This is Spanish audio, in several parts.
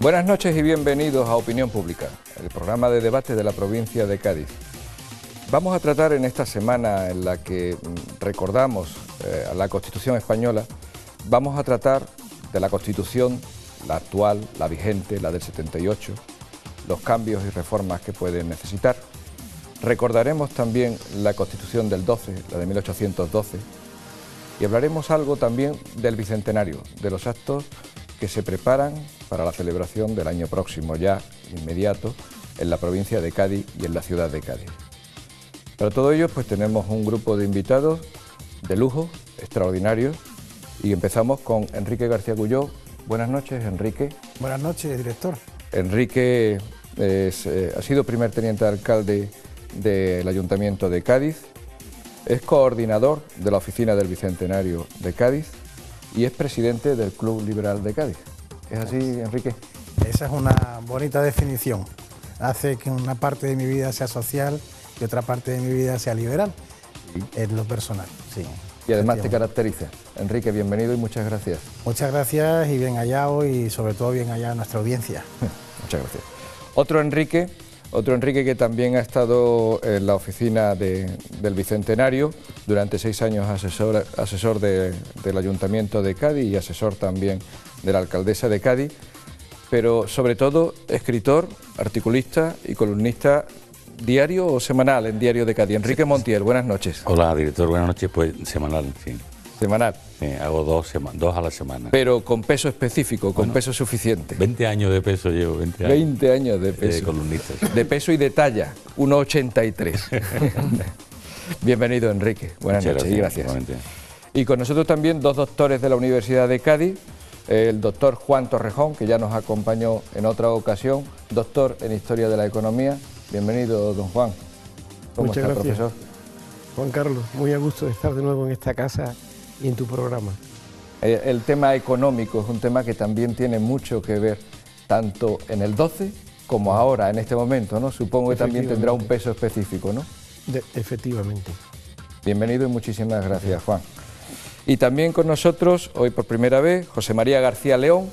Buenas noches y bienvenidos a Opinión Pública, el programa de debate de la provincia de Cádiz. Vamos a tratar en esta semana en la que mm, recordamos eh, a la Constitución española, vamos a tratar de la Constitución, la actual, la vigente, la del 78, los cambios y reformas que pueden necesitar. Recordaremos también la Constitución del 12, la de 1812, y hablaremos algo también del Bicentenario, de los actos que se preparan para la celebración del año próximo ya inmediato en la provincia de Cádiz y en la ciudad de Cádiz. Para todo ello pues tenemos un grupo de invitados de lujo, extraordinarios, y empezamos con Enrique García Gulló. Buenas noches, Enrique. Buenas noches, director. Enrique eh, ha sido primer teniente alcalde del Ayuntamiento de Cádiz, es coordinador de la Oficina del Bicentenario de Cádiz, y es presidente del Club Liberal de Cádiz. ¿Es así, Enrique? Esa es una bonita definición. Hace que una parte de mi vida sea social y otra parte de mi vida sea liberal, ...es lo personal, sí. Y además te caracteriza. Enrique, bienvenido y muchas gracias. Muchas gracias y bien hallado y sobre todo bien allá a nuestra audiencia. muchas gracias. Otro Enrique otro Enrique que también ha estado en la oficina del Bicentenario, durante seis años asesor, asesor del Ayuntamiento de Cádiz y asesor también de la alcaldesa de Cádiz, pero sobre todo escritor, articulista y columnista diario o semanal en Diario de Cádiz. Enrique Montiel, buenas noches. Hola, director, buenas noches, pues semanal, en fin. Semanal. hago dos, dos a la semana. Pero con peso específico, con peso suficiente. 20 años de peso llevo, 20 años. 20 años de peso. De peso y de talla, 1,83. Bienvenido, Enrique. Buenas noches gracias. y gracias. Y con nosotros también dos doctores de la Universidad de Cádiz, el doctor Juan Torrejón, que ya nos acompañó en otra ocasión, doctor en Historia de la Economía. Bienvenido, don Juan. Muchas gracias. profesor? Juan Carlos, muy a gusto de estar de nuevo en esta casa y en tu programa. El, tema económico es un tema que también tiene mucho que ver, tanto en el 12 como ahora, en este momento, ¿no? Supongo que también tendrá un peso específico, ¿no? efectivamente. Bienvenido y muchísimas gracias, Juan. Y también con nosotros, hoy por primera vez, José María García León,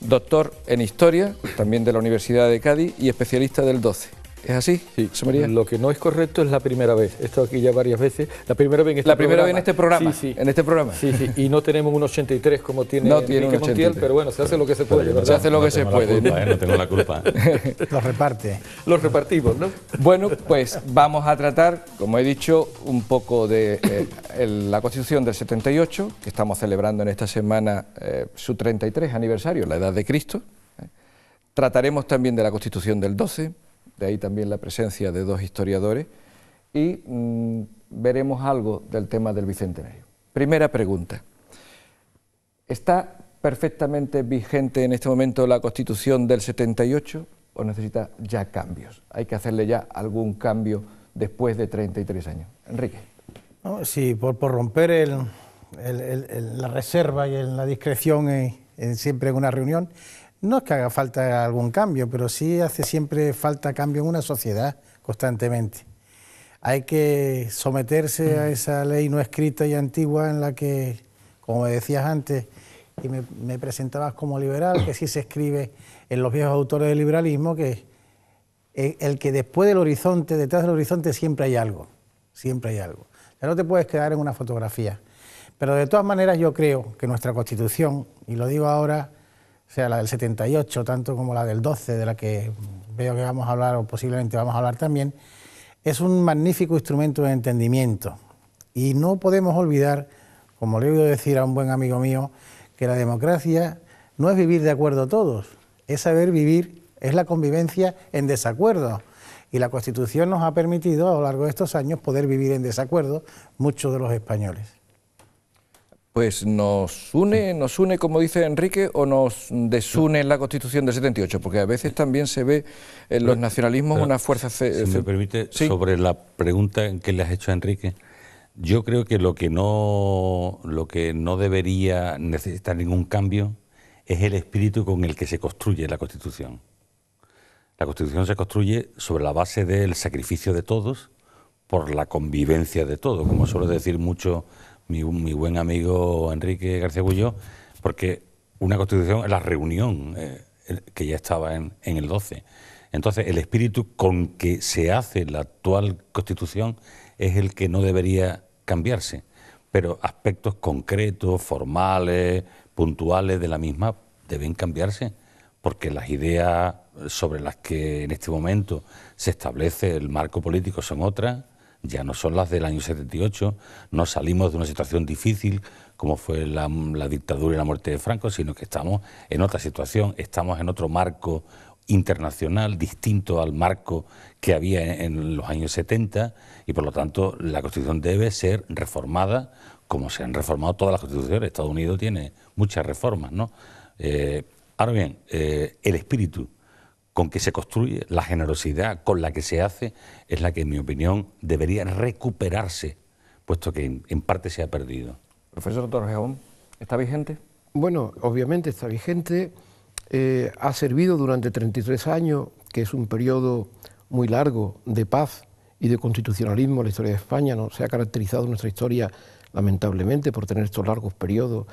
doctor en Historia, también de la Universidad de Cádiz y especialista del 12. ¿Es así, sí. Lo que no es correcto es la primera vez. Esto aquí ya varias veces. La primera vez en este la primera programa. Vez en este programa. Sí, sí. En este programa. Y no tenemos un 83 como tiene, no tiene un 83. pero bueno, se hace lo que se puede. Se hace lo que se puede. ¿eh? no tengo la culpa. Los reparte. Los repartimos, ¿no? Bueno, pues vamos a tratar, como he dicho, un poco de eh, la Constitución del 78, que estamos celebrando en esta semana eh, su 33 aniversario, la edad de Cristo. Trataremos también de la Constitución del 12 de ahí también la presencia de dos historiadores, y mm, veremos algo del tema del Bicentenario. Primera pregunta. ¿Está perfectamente vigente en este momento la Constitución del 78 o necesita ya cambios? ¿Hay que hacerle ya algún cambio después de 33 años? Enrique. sí, por, romper la reserva y la discreción siempre en una reunión, no es que haga falta algún cambio, pero sí hace siempre falta cambio en una sociedad constantemente. Hay que someterse a mm. esa ley no escrita y antigua en la que, como decías antes, y me, me presentabas como liberal, que sí se escribe en los viejos autores del liberalismo, que el que después del horizonte, detrás del horizonte, siempre hay algo, siempre hay algo. Ya no te puedes quedar en una fotografía. Pero de todas maneras yo creo que nuestra Constitución, y lo digo ahora sea la del 78, tanto como la del 12, de la que veo que vamos a hablar o posiblemente vamos a hablar también, es un magnífico instrumento de entendimiento. Y no podemos olvidar, como le he oído decir a un buen amigo mío, que la democracia no es vivir de acuerdo todos, es saber vivir, es la convivencia en desacuerdo. Y la Constitución nos ha permitido a lo largo de estos años poder vivir en desacuerdo muchos de los españoles pues nos une, nos une, como dice Enrique, o nos desune en la Constitución del 78, porque a veces también se ve en los nacionalismos una fuerza... Si me permite, sobre la pregunta que le has hecho a Enrique, yo creo que lo que no, lo que no debería necesitar ningún cambio es el espíritu con el que se construye la Constitución. La Constitución se construye sobre la base del sacrificio de todos por la convivencia de todos, como suele decir mucho mi, buen amigo Enrique García Bulló, porque una constitución es la reunión eh, que ya estaba en, en el 12. Entonces, el espíritu con que se hace la actual constitución es el que no debería cambiarse, pero aspectos concretos, formales, puntuales de la misma deben cambiarse, porque las ideas sobre las que en este momento se establece el marco político son otras ya no son las del año 78, no salimos de una situación difícil como fue la, dictadura y la muerte de Franco, sino que estamos en otra situación, estamos en otro marco internacional distinto al marco que había en, los años 70 y por lo tanto la Constitución debe ser reformada como se han reformado todas las constituciones. Estados Unidos tiene muchas reformas, ¿no? Eh, ahora bien, eh, el espíritu con que se construye, la generosidad con la que se hace, es la que, en mi opinión, debería recuperarse, puesto que en, parte se ha perdido. Profesor Torrejón, ¿está vigente? Bueno, obviamente está vigente. Eh, ha servido durante 33 años, que es un periodo muy largo de paz y de constitucionalismo en la historia de España. ¿no? Se ha caracterizado nuestra historia, lamentablemente, por tener estos largos periodos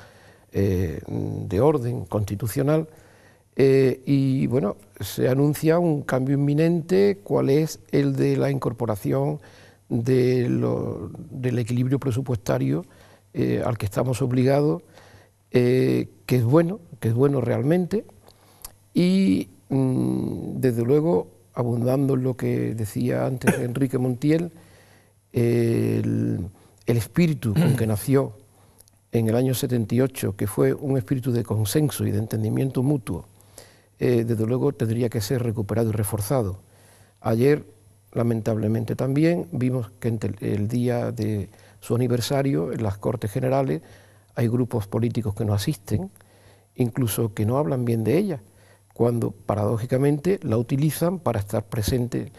eh, de orden constitucional. Eh, y bueno, se anuncia un cambio inminente, cuál es el de la incorporación del equilibrio presupuestario eh, al que estamos obligados, eh, que es bueno, que es bueno realmente, y mm, desde luego, abundando en lo que decía antes Enrique Montiel, el, el espíritu con que nació en el año 78, que fue un espíritu de consenso y de entendimiento mutuo, eh, desde luego tendría que ser recuperado y reforzado. Ayer, lamentablemente también, vimos que el día de su aniversario en las Cortes Generales hay grupos políticos que no asisten, incluso que no hablan bien de ella, cuando paradójicamente la utilizan para estar presente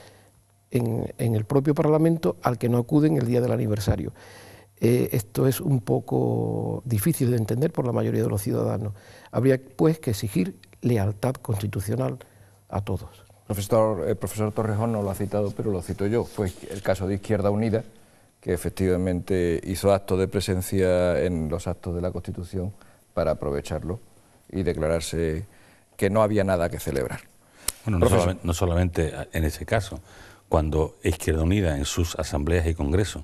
en, el propio Parlamento al que no acuden el día del aniversario. Eh, esto es un poco difícil de entender por la mayoría de los ciudadanos. Habría pues que exigir lealtad constitucional a todos. Profesor, el eh, profesor Torrejón no lo ha citado, pero lo cito yo. Fue el caso de Izquierda Unida, que efectivamente hizo acto de presencia en los actos de la Constitución para aprovecharlo y declararse que no había nada que celebrar. Bueno, no solamente, no solamente en ese caso, cuando Izquierda Unida en sus asambleas y congresos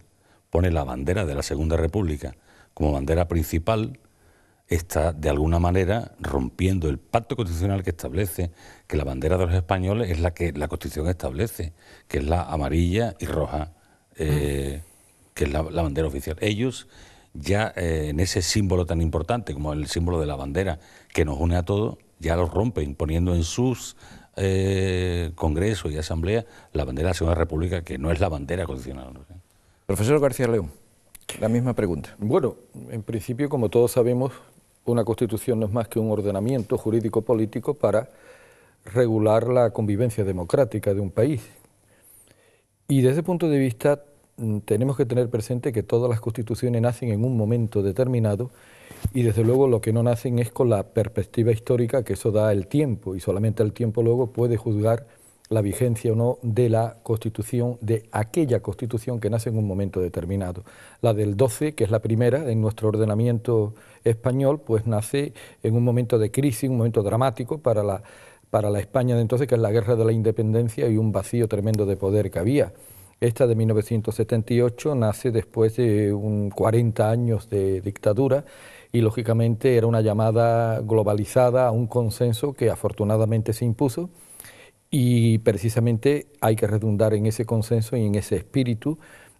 pone la bandera de la Segunda República como bandera principal, está de alguna manera rompiendo el pacto constitucional que establece que la bandera de los españoles es la que la Constitución establece, que es la amarilla y roja, eh, mm. que es la, bandera oficial. Ellos ya eh, en ese símbolo tan importante como el símbolo de la bandera que nos une a todos, ya los rompen poniendo en sus eh, congresos y asambleas la bandera de la Segunda República, que no es la bandera constitucional. Profesor García León, la misma pregunta. Bueno, en principio, como todos sabemos, una constitución no es más que un ordenamiento jurídico-político para regular la convivencia democrática de un país. Y desde ese punto de vista mm, tenemos que tener presente que todas las constituciones nacen en un momento determinado y desde luego lo que no nacen es con la perspectiva histórica que eso da el tiempo y solamente el tiempo luego puede juzgar la vigencia o no de la constitución, de aquella constitución que nace en un momento determinado. La del 12, que es la primera en nuestro ordenamiento español, pues nace en un momento de crisis, un momento dramático para la, para la España de entonces, que es la guerra de la independencia y un vacío tremendo de poder que había. Esta de 1978 nace después de un 40 años de dictadura y lógicamente era una llamada globalizada a un consenso que afortunadamente se impuso y precisamente hay que redundar en ese consenso y en ese espíritu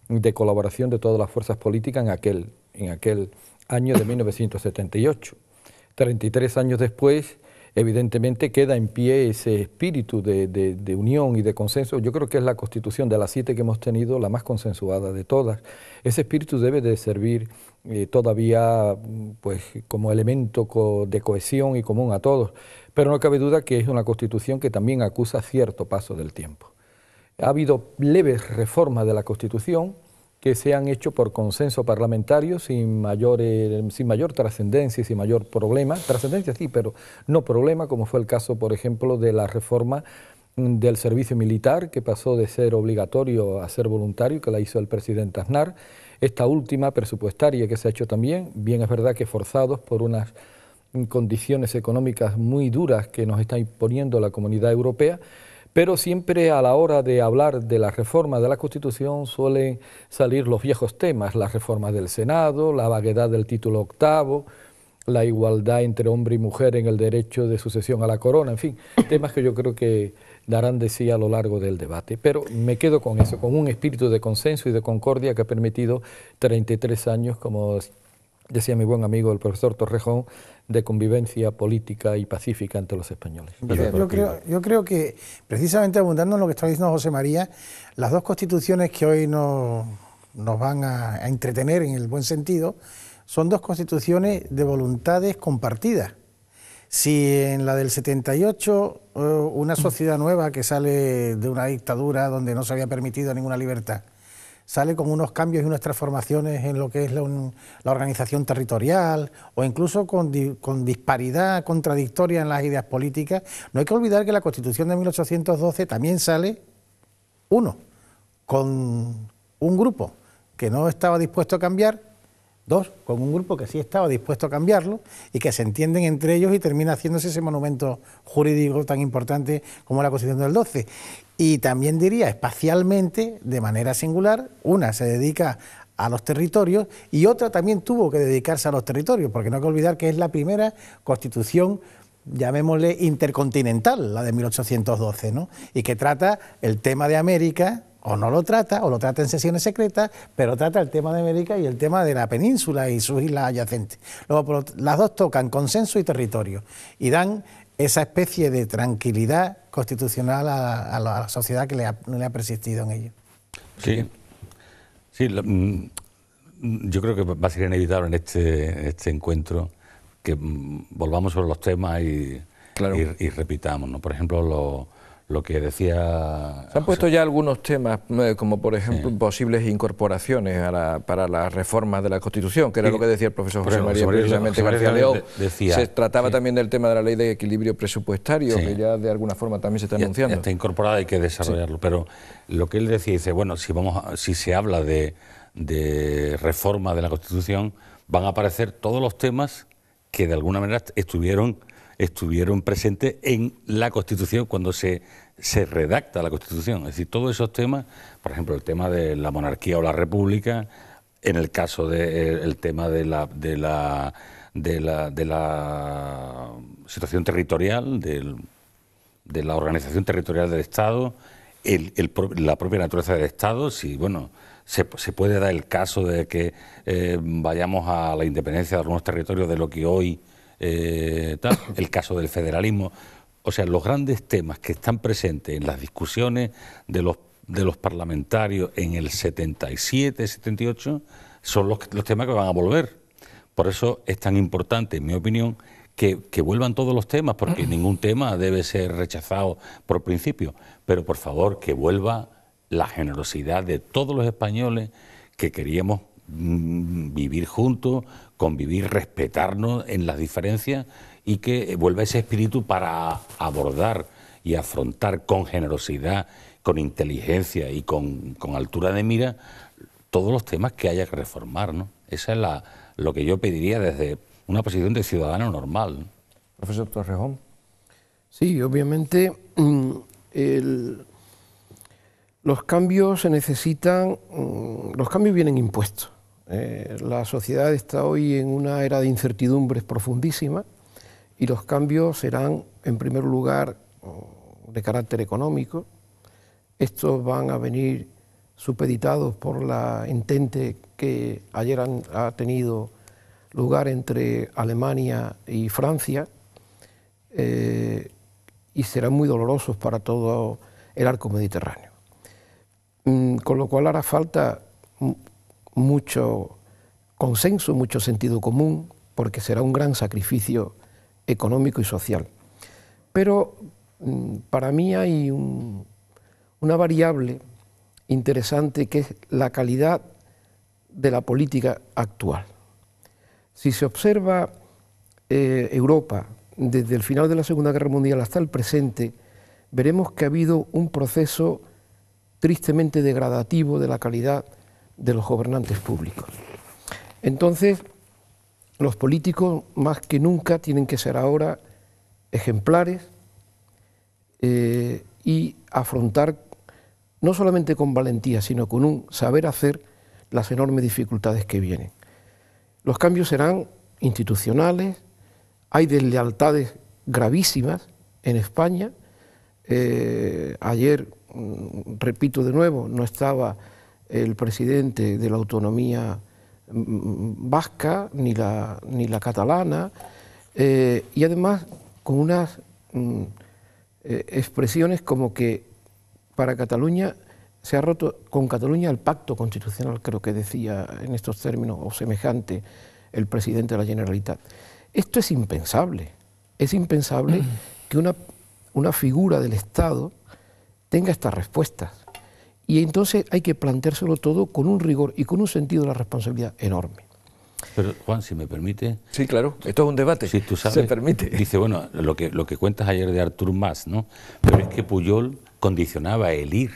de colaboración de todas las fuerzas políticas en aquel, en aquel año de 1978. 33 años después, evidentemente queda en pie ese espíritu de, unión y de consenso. Yo creo que es la constitución de las siete que hemos tenido, la más consensuada de todas. Ese espíritu debe de servir eh, todavía pues, como elemento de cohesión y común a todos, pero no cabe duda que es una constitución que también acusa cierto paso del tiempo. Ha habido leves reformas de la constitución, que se han hecho por consenso parlamentario sin mayor, eh, sin mayor trascendencia y sin mayor problema. Trascendencia sí, pero no problema, como fue el caso, por ejemplo, de la reforma mm, del servicio militar, que pasó de ser obligatorio a ser voluntario, que la hizo el presidente Aznar. Esta última presupuestaria que se ha hecho también, bien es verdad que forzados por unas mm, condiciones económicas muy duras que nos está imponiendo la comunidad europea, pero siempre a la hora de hablar de la reforma de la Constitución suelen salir los viejos temas, la reforma del Senado, la vaguedad del título octavo, la igualdad entre hombre y mujer en el derecho de sucesión a la corona, en fin, temas que yo creo que darán de sí a lo largo del debate. Pero me quedo con eso, con un espíritu de consenso y de concordia que ha permitido 33 años, como decía mi buen amigo el profesor Torrejón, de convivencia política y pacífica entre los españoles. Yo, creo, que, precisamente abundando en lo que está diciendo José María, las dos constituciones que hoy nos, nos van a entretener en el buen sentido, son dos constituciones de voluntades compartidas. Si en la del 78 eh, una mm. sociedad nueva que sale de una dictadura donde no se había permitido ninguna libertad sale con unos cambios y unas transformaciones en lo que es la, organización territorial o incluso con, con, disparidad contradictoria en las ideas políticas. No hay que olvidar que la Constitución de 1812 también sale uno, con un grupo que no estaba dispuesto a cambiar, dos, con un grupo que sí estaba dispuesto a cambiarlo y que se entienden entre ellos y termina haciéndose ese monumento jurídico tan importante como la Constitución del 12 y también diría espacialmente, de manera singular, una se dedica a los territorios y otra también tuvo que dedicarse a los territorios, porque no hay que olvidar que es la primera constitución llamémosle intercontinental, la de 1812, ¿no? y que trata el tema de América, o no lo trata, o lo trata en sesiones secretas, pero trata el tema de América y el tema de la península y sus islas adyacentes. Luego, las dos tocan consenso y territorio, y dan esa especie de tranquilidad constitucional a, la, sociedad que le ha, le ha, persistido en ello. Sí, sí mm, mm, yo creo que va a ser inevitable en este, este encuentro que mm, volvamos sobre los temas y, y, repitamos. ¿no? Por ejemplo, lo, lo que decía... Se han puesto ya algunos temas, eh, como por ejemplo posibles incorporaciones a la, para las reformas de la Constitución, que era lo que decía el profesor José, María, precisamente García León. Decía, se trataba también del tema de la ley de equilibrio presupuestario, que ya de alguna forma también se está anunciando. está incorporada, hay que desarrollarlo, pero lo que él decía, dice, bueno, si, vamos si se habla de, de reforma de la Constitución, van a aparecer todos los temas que de alguna manera estuvieron estuvieron presentes en la Constitución cuando se, se redacta la Constitución. Es decir, todos esos temas, por ejemplo, el tema de la monarquía o la república, en el caso del de, eh, tema de la, de la, de la, situación territorial, de la organización territorial del Estado, la propia naturaleza del Estado, si, bueno, se, puede dar el caso de que eh, vayamos a la independencia de algunos territorios de lo que hoy eh, el caso del federalismo. O sea, los grandes temas que están presentes en las discusiones de los, de los parlamentarios en el 77, 78, son los, los temas que van a volver. Por eso es tan importante, en mi opinión, que, que, vuelvan todos los temas, porque ningún tema debe ser rechazado por principio. Pero por favor, que vuelva la generosidad de todos los españoles que queríamos mm, vivir juntos, convivir, respetarnos en las diferencias y que vuelva ese espíritu para abordar y afrontar con generosidad, con inteligencia y con, altura de mira todos los temas que haya que reformar. ¿no? Esa es la, lo que yo pediría desde una posición de ciudadano normal. Profesor Torrejón. Sí, obviamente mm, los cambios se necesitan, mm, los cambios vienen impuestos. Eh, la sociedad está hoy en una era de incertidumbres profundísima y los cambios serán, en primer lugar, de carácter económico. Estos van a venir supeditados por la intente que ayer ha tenido lugar entre Alemania y Francia eh, y serán muy dolorosos para todo el arco mediterráneo. Mm, con lo cual hará falta mucho consenso, mucho sentido común, porque será un gran sacrificio económico y social. Pero mm, para mí hay una variable interesante que es la calidad de la política actual. Si se observa eh, Europa desde el final de la Segunda Guerra Mundial hasta el presente, veremos que ha habido un proceso tristemente degradativo de la calidad de los gobernantes públicos. Entonces, los políticos más que nunca tienen que ser ahora ejemplares eh, y afrontar no solamente con valentía, sino con un saber hacer las enormes dificultades que vienen. Los cambios serán institucionales, hay deslealtades gravísimas en España. Eh, ayer, mm, repito de nuevo, no estaba el presidente de la autonomía mm, mm, vasca ni la, ni la catalana, eh, y además con unas mm, eh, expresiones como que para Cataluña se ha roto con Cataluña el pacto constitucional, creo que decía en estos términos, o semejante, el presidente de la Generalitat. Esto es impensable. Es impensable que una, una figura del Estado tenga estas respuestas. Y entonces hay que planteárselo todo con un rigor y con un sentido de la responsabilidad enorme. Pero Juan, si me permite. Sí, claro, esto es un debate. Si tú sabes, se permite. Dice, bueno, lo que, lo que cuentas ayer de Artur Mas, ¿no? Pero es que Puyol condicionaba el ir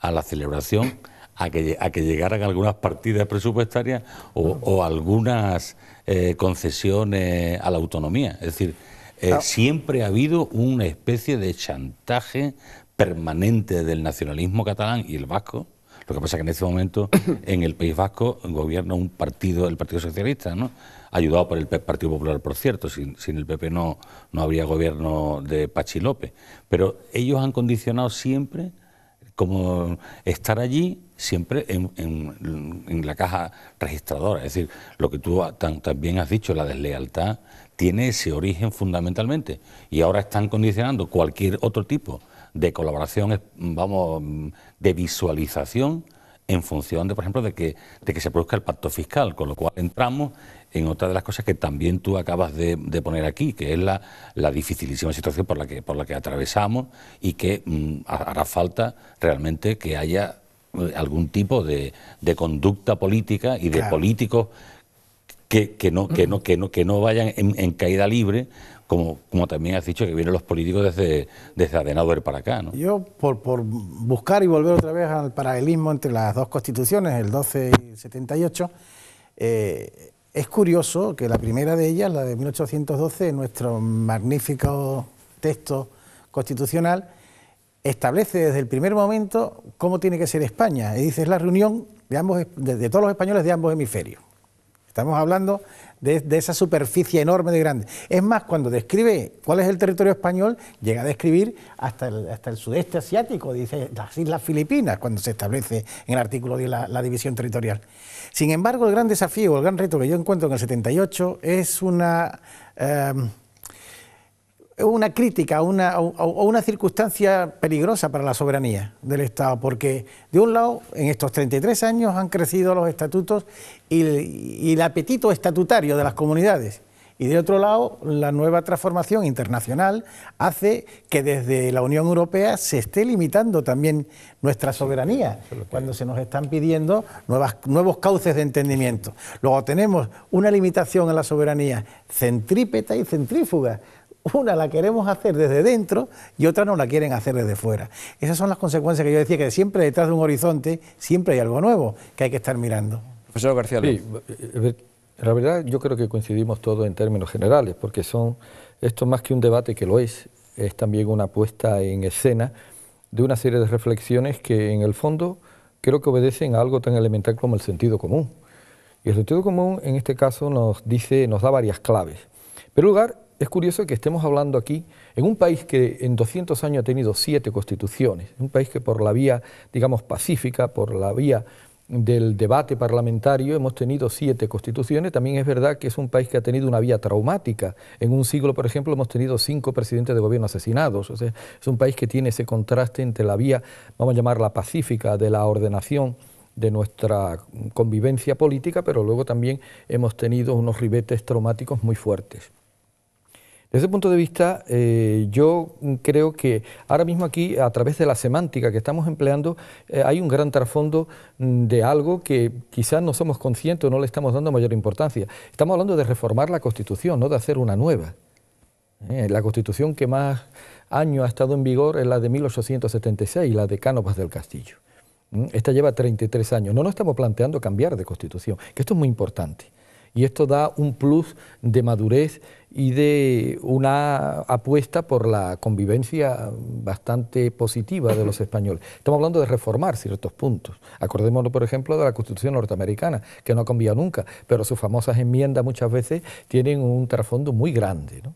a la celebración a que, a que llegaran algunas partidas presupuestarias o, algunas eh, concesiones a la autonomía. Es decir, eh, ah. siempre ha habido una especie de chantaje permanente del nacionalismo catalán y el vasco. Lo que pasa es que en este momento en el País Vasco gobierna un partido, el Partido Socialista, ¿no? ayudado por el Partido Popular, por cierto. Sin, el PP no, no habría gobierno de Pachi López. Pero ellos han condicionado siempre como estar allí siempre en, la caja registradora. Es decir, lo que tú también has dicho, la deslealtad, tiene ese origen fundamentalmente. Y ahora están condicionando cualquier otro tipo de colaboración, vamos, de visualización en función de, por ejemplo, de que, de que se produzca el pacto fiscal, con lo cual entramos en otra de las cosas que también tú acabas de, poner aquí, que es la, la, dificilísima situación por la que, por la que atravesamos y que mm, hará falta realmente que haya eh, algún tipo de, conducta política y de políticos que, no, que, no, que, no, vayan en caída libre como, también has dicho que vienen los políticos desde, desde Adenauer para acá. ¿no? Yo, por, buscar y volver otra vez al paralelismo entre las dos constituciones, el 12 y el 78, eh, es curioso que la primera de ellas, la de 1812, nuestro magnífico texto constitucional, establece desde el primer momento cómo tiene que ser España. Y dice, es la reunión de, ambos, de todos los españoles de ambos hemisferios. Estamos hablando de, esa superficie enorme de grande. Es más, cuando describe cuál es el territorio español, llega a describir hasta el, sudeste asiático, dice las Islas Filipinas, cuando se establece en el artículo de la, división territorial. Sin embargo, el gran desafío, el gran reto que yo encuentro en el 78 es una... Eh, es una crítica o una, circunstancia peligrosa para la soberanía del Estado, porque de un lado, en estos 33 años han crecido los estatutos y el, apetito estatutario de las comunidades. Y de otro lado, la nueva transformación internacional hace que desde la Unión Europea se esté limitando también nuestra soberanía, cuando se nos están pidiendo nuevos cauces de entendimiento. Luego tenemos una limitación a la soberanía centrípeta y centrífuga una la queremos hacer desde dentro y otra no la quieren hacer desde fuera. Esas son las consecuencias que yo decía, que siempre detrás de un horizonte siempre hay algo nuevo que hay que estar mirando. Profesor García López. Sí, eh, la verdad yo creo que coincidimos todos en términos generales, porque son esto más que un debate que lo es, es también una puesta en escena de una serie de reflexiones que en el fondo creo que obedecen a algo tan elemental como el sentido común. Y el sentido común en este caso nos dice, nos da varias claves. En primer lugar, es curioso que estemos hablando aquí en un país que en 200 años ha tenido siete constituciones, un país que por la vía, digamos, pacífica, por la vía del debate parlamentario hemos tenido siete constituciones. También es verdad que es un país que ha tenido una vía traumática. En un siglo, por ejemplo, hemos tenido cinco presidentes de gobierno asesinados. es un país que tiene ese contraste entre la vía, vamos a llamarla pacífica, de la ordenación de nuestra convivencia política, pero luego también hemos tenido unos ribetes traumáticos muy fuertes. Desde ese punto de vista, eh, yo creo que ahora mismo aquí, a través de la semántica que estamos empleando, eh, hay un gran trasfondo mm, de algo que quizás no somos conscientes o no le estamos dando mayor importancia. Estamos hablando de reformar la Constitución, no de hacer una nueva. Eh, la Constitución que más años ha estado en vigor es la de 1876, la de Cánovas del Castillo. Mm, esta lleva 33 años. No nos estamos planteando cambiar de Constitución, que esto es muy importante y esto da un plus de madurez y de una apuesta por la convivencia bastante positiva de los españoles. Estamos hablando de reformar ciertos puntos. Acordémonos, por ejemplo, de la Constitución norteamericana, que no ha nunca, pero sus famosas enmiendas muchas veces tienen un trasfondo muy grande. ¿no?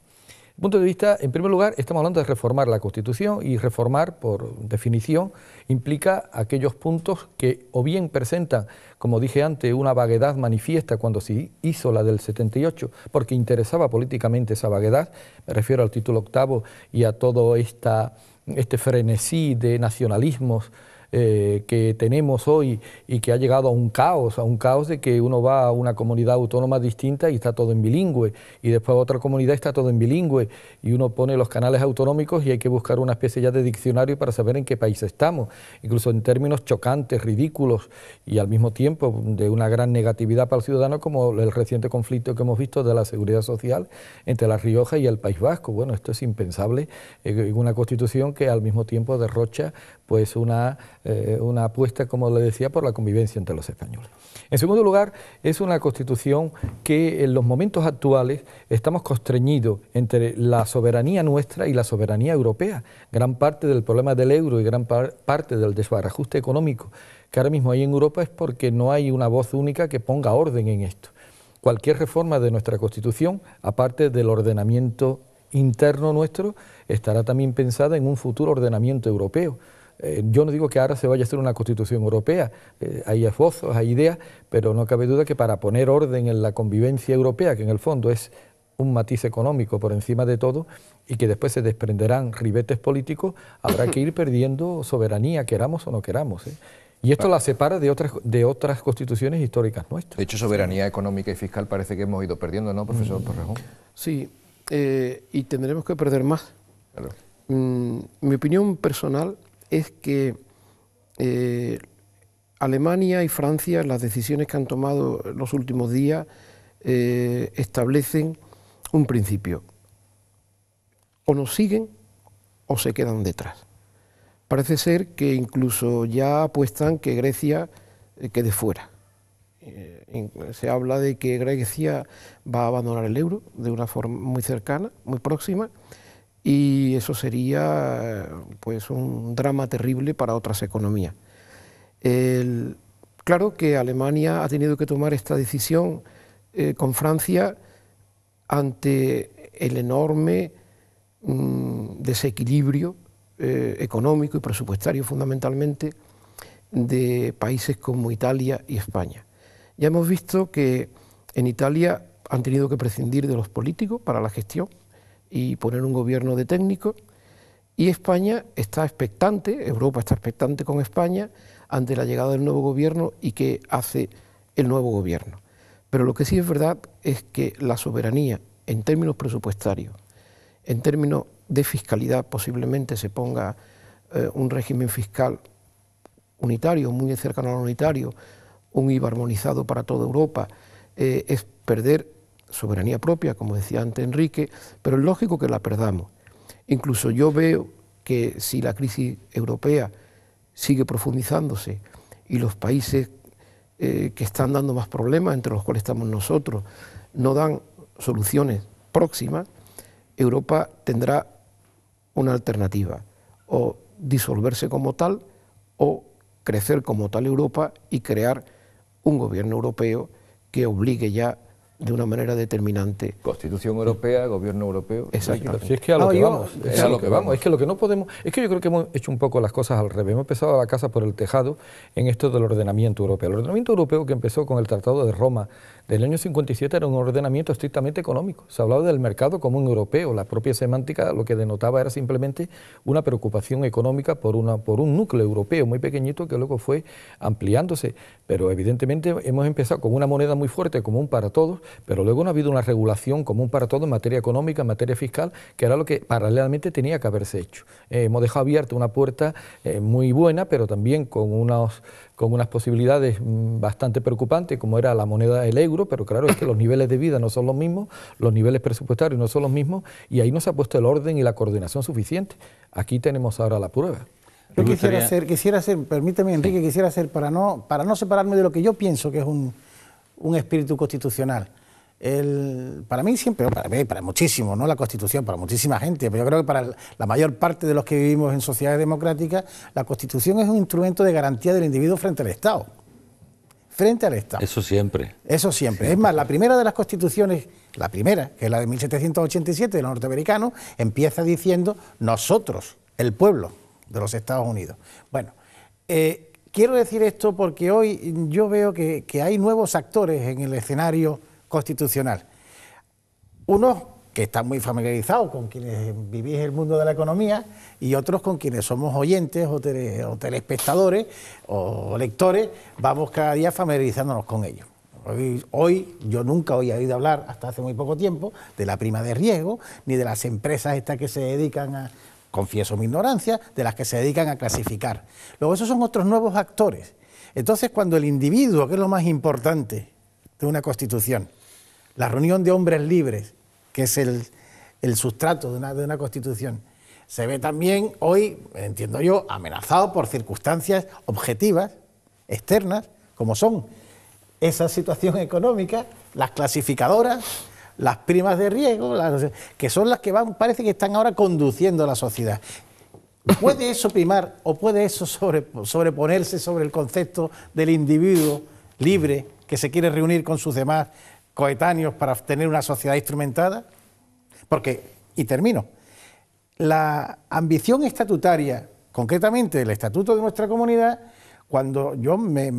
punto de vista, en primer lugar, estamos hablando de reformar la Constitución y reformar, por definición, implica aquellos puntos que o bien presentan, como dije antes, una vaguedad manifiesta cuando se hizo la del 78, porque interesaba políticamente esa vaguedad, me refiero al título octavo y a todo esta, este frenesí de nacionalismos eh, que tenemos hoy y que ha llegado a un caos, a un caos de que uno va a una comunidad autónoma distinta y está todo en bilingüe, y después a otra comunidad está todo en bilingüe, y uno pone los canales autonómicos y hay que buscar una especie ya de diccionario para saber en qué país estamos, incluso en términos chocantes, ridículos y al mismo tiempo de una gran negatividad para el ciudadano, como el reciente conflicto que hemos visto de la seguridad social entre La Rioja y el País Vasco. Bueno, esto es impensable eh, en una constitución que al mismo tiempo derrocha pues una eh, una apuesta, como le decía, por la convivencia entre los españoles. En segundo lugar, es una constitución que en los momentos actuales estamos constreñidos entre la soberanía nuestra y la soberanía europea. Gran parte del problema del euro y gran parte del desbarajuste económico que ahora mismo hay en Europa es porque no hay una voz única que ponga orden en esto. Cualquier reforma de nuestra constitución, aparte del ordenamiento interno nuestro, estará también pensada en un futuro ordenamiento europeo. Eh, yo no digo que ahora se vaya a hacer una constitución europea, eh, hay esfuerzos, hay ideas, pero no cabe duda que para poner orden en la convivencia europea, que en el fondo es un matiz económico por encima de todo y que después se desprenderán ribetes políticos, habrá que ir perdiendo soberanía, queramos o no queramos. ¿eh? Y esto la separa de otras, de otras constituciones históricas nuestras. De hecho, soberanía económica y fiscal parece que hemos ido perdiendo, ¿no, profesor Porrejón? Mm. Sí, y tendremos que perder más. Mm, mi opinión personal es que eh, Alemania y Francia, las decisiones que han tomado los últimos días, eh, establecen un principio. O nos siguen o se quedan detrás. Parece ser que incluso ya apuestan que Grecia eh, quede fuera. se habla de que Grecia va a abandonar el euro de una forma muy cercana, muy próxima, y eso sería pues un drama terrible para otras economías. claro que Alemania ha tenido que tomar esta decisión eh, con Francia ante el enorme mm, desequilibrio eh, económico y presupuestario fundamentalmente de países como Italia y España. Ya hemos visto que en Italia han tenido que prescindir de los políticos para la gestión, y poner un gobierno de técnico, Y España está expectante, Europa está expectante con España ante la llegada del nuevo gobierno y qué hace el nuevo gobierno. Pero lo que sí es verdad es que la soberanía, en términos presupuestarios, en términos de fiscalidad, posiblemente se ponga eh, un régimen fiscal unitario, muy cercano al unitario, un IVA armonizado para toda Europa, eh, es perder soberanía propia, como decía antes Enrique, pero es lógico que la perdamos. Incluso yo veo que si la crisis europea sigue profundizándose y los países eh, que están dando más problemas, entre los cuales estamos nosotros, no dan soluciones próximas, Europa tendrá una alternativa, o disolverse como tal, o crecer como tal Europa y crear un gobierno europeo que obligue ya de una manera determinante. Constitución europea, gobierno europeo. Exacto. Si es que a lo que vamos, es lo que vamos, es que lo que no podemos, es que yo creo que hemos hecho un poco las cosas al revés. Hemos empezado la casa por el tejado en esto del ordenamiento europeo. El ordenamiento europeo que empezó con el Tratado de Roma del año 57 era un ordenamiento estrictamente económico. Se hablaba del mercado común europeo. La propia semántica lo que denotaba era simplemente una preocupación económica por una por un núcleo europeo muy pequeñito que luego fue ampliándose, pero evidentemente hemos empezado con una moneda muy fuerte común para todos pero luego no ha habido una regulación común para todo en materia económica, en materia fiscal, que era lo que paralelamente tenía que haberse hecho. Eh, hemos dejado abierta una puerta eh, muy buena, pero también con con unas posibilidades mm, bastante preocupantes, como era la moneda del euro, pero claro, es que los niveles de vida no son los mismos, los niveles presupuestarios no son los mismos, y ahí no se ha puesto el orden y la coordinación suficiente. Aquí tenemos ahora la prueba. Yo quisiera hacer, quisiera hacer, permíteme Enrique, quisiera hacer, para no, para no separarme de lo que yo pienso que es un, un espíritu constitucional. para mí siempre, para para muchísimos, no la Constitución, para muchísima gente, pero yo creo que para la mayor parte de los que vivimos en sociedades democráticas, la Constitución es un instrumento de garantía del individuo frente al Estado. Frente al Estado. Eso siempre. Eso siempre. Es más, la primera de las constituciones, la primera, que es la de 1787 de los norteamericanos, empieza diciendo nosotros, el pueblo de los Estados Unidos. Bueno, eh, Quiero decir esto porque hoy yo veo que, hay nuevos actores en el escenario constitucional. Unos que están muy familiarizados con quienes vivís el mundo de la economía y otros con quienes somos oyentes o, telespectadores o lectores, vamos cada día familiarizándonos con ellos. Hoy, hoy, yo nunca había oído hablar, hasta hace muy poco tiempo, de la prima de riesgo, ni de las empresas estas que se dedican a, confieso mi ignorancia, de las que se dedican a clasificar. Luego esos son otros nuevos actores. Entonces cuando el individuo, que es lo más importante de una constitución, la reunión de hombres libres, que es el, el sustrato de una, de una constitución, se ve también hoy, entiendo yo, amenazado por circunstancias objetivas, externas, como son esa situación económica, las clasificadoras, las primas de riesgo, que son las que van, parece que están ahora conduciendo a la sociedad. ¿Puede eso primar o puede eso sobreponerse sobre el concepto del individuo libre que se quiere reunir con sus demás coetáneos para tener una sociedad instrumentada? Porque, y termino, la ambición estatutaria, concretamente el estatuto de nuestra comunidad, cuando yo me,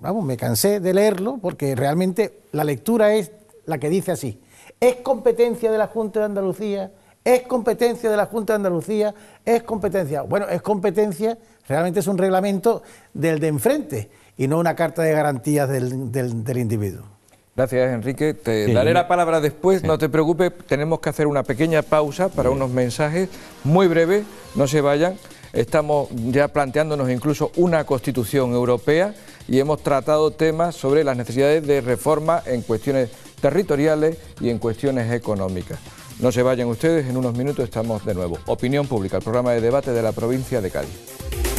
vamos, me cansé de leerlo, porque realmente la lectura es la que dice así es competencia de la Junta de Andalucía, es competencia de la Junta de Andalucía, es competencia. Bueno, es competencia, realmente es un reglamento del de enfrente y no una carta de garantías del, individuo. Gracias, Enrique. Te daré la palabra después. No te preocupes, tenemos que hacer una pequeña pausa para unos mensajes muy breves. No se vayan. Estamos ya planteándonos incluso una constitución europea y hemos tratado temas sobre las necesidades de reforma en cuestiones territoriales y en cuestiones económicas. No se vayan ustedes, en unos minutos estamos de nuevo. Opinión Pública, el programa de debate de la provincia de Cádiz.